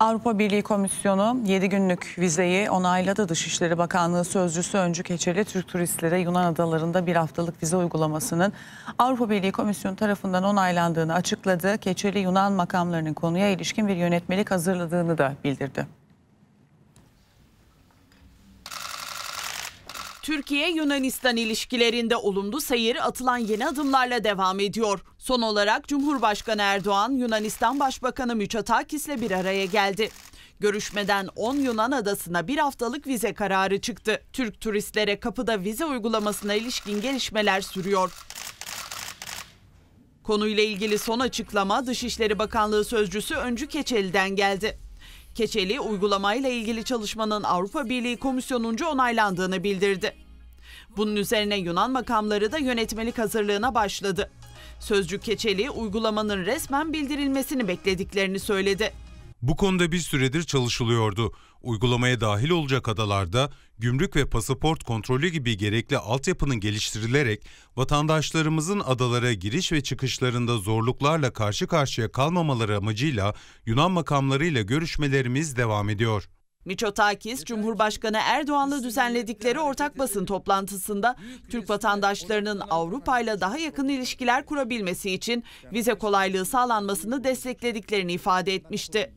Avrupa Birliği Komisyonu 7 günlük vizeyi onayladı. Dışişleri Bakanlığı Sözcüsü Öncü Keçeli Türk turistlere Yunan adalarında bir haftalık vize uygulamasının Avrupa Birliği Komisyonu tarafından onaylandığını açıkladı. Keçeli Yunan makamlarının konuya ilişkin bir yönetmelik hazırladığını da bildirdi. Türkiye-Yunanistan ilişkilerinde olumlu seyiri atılan yeni adımlarla devam ediyor. Son olarak Cumhurbaşkanı Erdoğan, Yunanistan Başbakanı Mitsotakis'le bir araya geldi. Görüşmeden 10 Yunan adasına bir haftalık vize kararı çıktı. Türk turistlere kapıda vize uygulamasına ilişkin gelişmeler sürüyor. Konuyla ilgili son açıklama Dışişleri Bakanlığı Sözcüsü Öncü Keçeli'den geldi. Keçeli uygulamayla ilgili çalışmanın Avrupa Birliği komisyonunca onaylandığını bildirdi. Bunun üzerine Yunan makamları da yönetmelik hazırlığına başladı. Sözcü Keçeli uygulamanın resmen bildirilmesini beklediklerini söyledi. Bu konuda bir süredir çalışılıyordu. Uygulamaya dahil olacak adalarda gümrük ve pasaport kontrolü gibi gerekli altyapının geliştirilerek vatandaşlarımızın adalara giriş ve çıkışlarında zorluklarla karşı karşıya kalmamaları amacıyla Yunan makamlarıyla görüşmelerimiz devam ediyor. Miçotakis, Cumhurbaşkanı Erdoğan'la düzenledikleri ortak basın toplantısında Türk vatandaşlarının Avrupa ile daha yakın ilişkiler kurabilmesi için vize kolaylığı sağlanmasını desteklediklerini ifade etmişti.